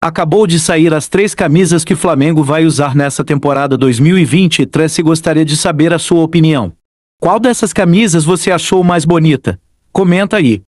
Acabou de sair as três camisas que Flamengo vai usar nessa temporada 2023 e gostaria de saber a sua opinião. Qual dessas camisas você achou mais bonita? Comenta aí.